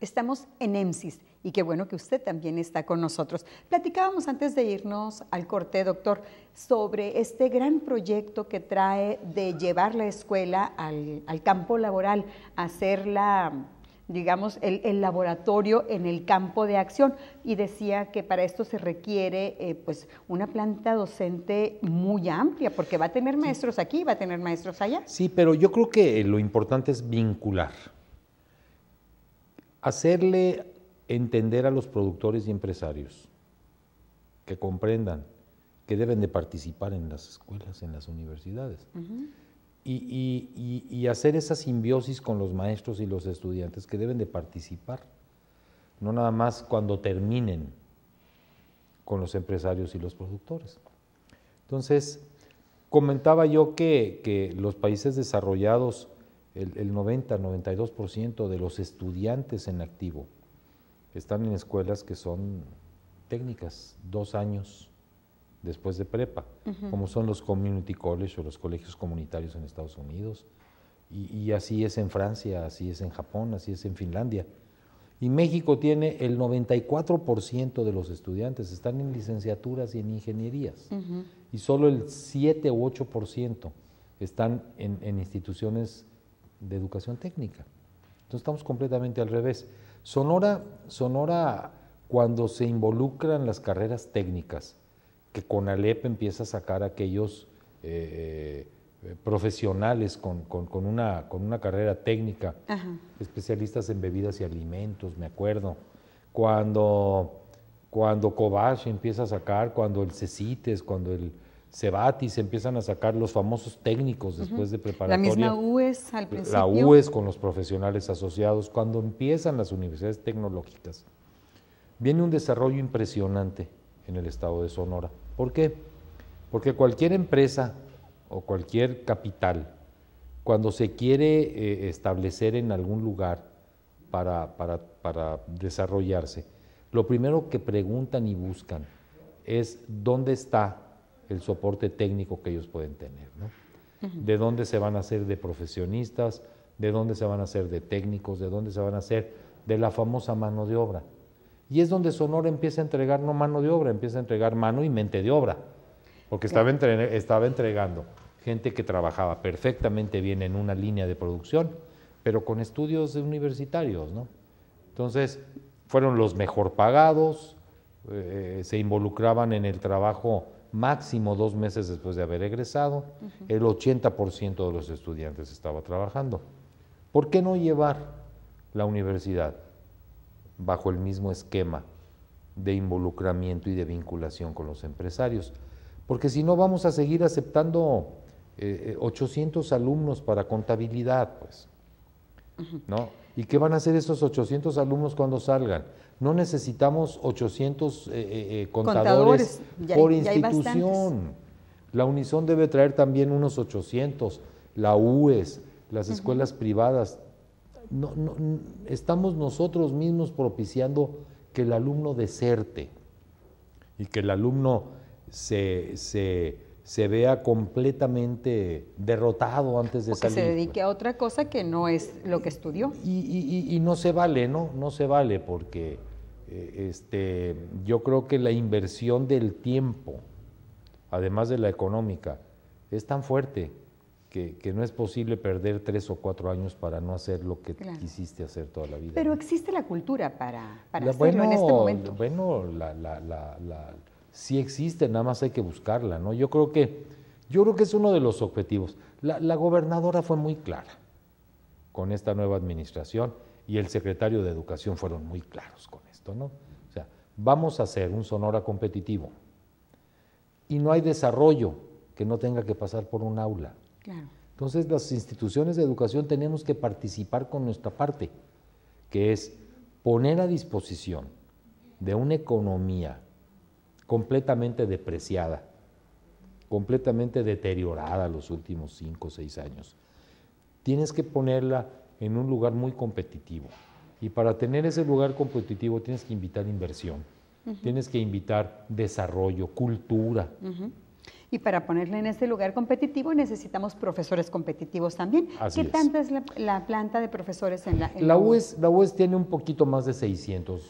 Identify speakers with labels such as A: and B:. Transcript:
A: Estamos en EMSIS y qué bueno que usted también está con nosotros. Platicábamos antes de irnos al corte, doctor, sobre este gran proyecto que trae de llevar la escuela al, campo laboral, hacerla digamos, el, laboratorio en el campo de acción y decía que para esto se requiere eh, pues una planta docente muy amplia porque va a tener maestros aquí, va a tener maestros allá.
B: Sí, pero yo creo que lo importante es vincular hacerle entender a los productores y empresarios que comprendan que deben de participar en las escuelas, en las universidades, y, hacer esa simbiosis con los maestros y los estudiantes que deben de participar, no nada más cuando terminen con los empresarios y los productores. Entonces, comentaba yo que, que los países desarrollados el, 90-92% de los estudiantes en activo están en escuelas que son técnicas, dos años después de prepa, como son los community college o los colegios comunitarios en Estados Unidos. Y, así es en Francia, así es en Japón, así es en Finlandia. Y México tiene el 94% de los estudiantes, están en licenciaturas y en ingenierías. Y solo el 7 u 8% están en instituciones de educación técnica. Entonces estamos completamente al revés. Sonora, Sonora cuando se involucran las carreras técnicas, que con Alep empieza a sacar aquellos eh, eh, profesionales con, una, con, una, carrera técnica, especialistas en bebidas y alimentos, me acuerdo. Cuando, cuando empieza a sacar, cuando el CECITES, cuando el, se y se empiezan a sacar los famosos técnicos después de preparatoria. E La misma
A: UES al principio. La UES
B: con los profesionales asociados, cuando empiezan las universidades tecnológicas, viene un desarrollo impresionante en el estado de Sonora. ¿Por qué? Porque cualquier empresa o cualquier capital, cuando se quiere eh, establecer en algún lugar para, para desarrollarse, lo primero que preguntan y buscan es dónde está el soporte técnico que ellos pueden tener. ¿no? De dónde se van a hacer de profesionistas, de dónde se van a hacer de técnicos, de dónde se van a hacer de la famosa mano de obra. Y es donde Sonora empieza a entregar no mano de obra, empieza a entregar mano y mente de obra, porque estaba, entregando gente que trabajaba perfectamente bien en una línea de producción, pero con estudios universitarios, ¿no? Entonces, fueron los mejor pagados, eh, eh, se involucraban en el trabajo máximo dos meses después de haber egresado, el 80% de los estudiantes estaba trabajando. ¿Por qué no llevar la universidad bajo el mismo esquema de involucramiento y de vinculación con los empresarios? Porque si no vamos a seguir aceptando 800 eh, eh, alumnos para contabilidad, pues. ¿no? ¿Y qué van a hacer esos 800 alumnos cuando salgan? No necesitamos 800 eh, eh, eh, contadores, por institución. La Unison debe traer también unos 800, la UES, las escuelas privadas. No, estamos nosotros mismos propiciando que el alumno deserte y que el alumno se se vea completamente derrotado antes de salir. Que se
A: dedique a otra cosa que no es lo que estudió.
B: Y, no se vale, ¿no? No se vale porque eh, este, yo creo que la inversión del tiempo, además de la económica, es tan fuerte que, no es posible perder tres o cuatro años para no hacer lo que quisiste hacer toda la vida. Pero
A: existe la cultura para, hacerlo en este momento.
B: Bueno, la, si existe, nada más hay que buscarla, ¿no? Yo creo que, yo creo que es uno de los objetivos. La, gobernadora fue muy clara con esta nueva administración y el secretario de Educación fueron muy claros con esto, O sea, vamos a hacer un Sonora competitivo y no hay desarrollo que no tenga que pasar por un aula. Entonces, las instituciones de educación tenemos que participar con nuestra parte, que es poner a disposición de una economía completamente depreciada, completamente deteriorada los últimos cinco o seis años. Tienes que ponerla en un lugar muy competitivo. Y para tener ese lugar competitivo tienes que invitar inversión, tienes que invitar desarrollo, cultura.
A: Y para ponerla en ese lugar competitivo necesitamos profesores competitivos también. ¿Qué tanta es la, planta de profesores en la... la, UES,
B: la UES tiene un poquito más de 600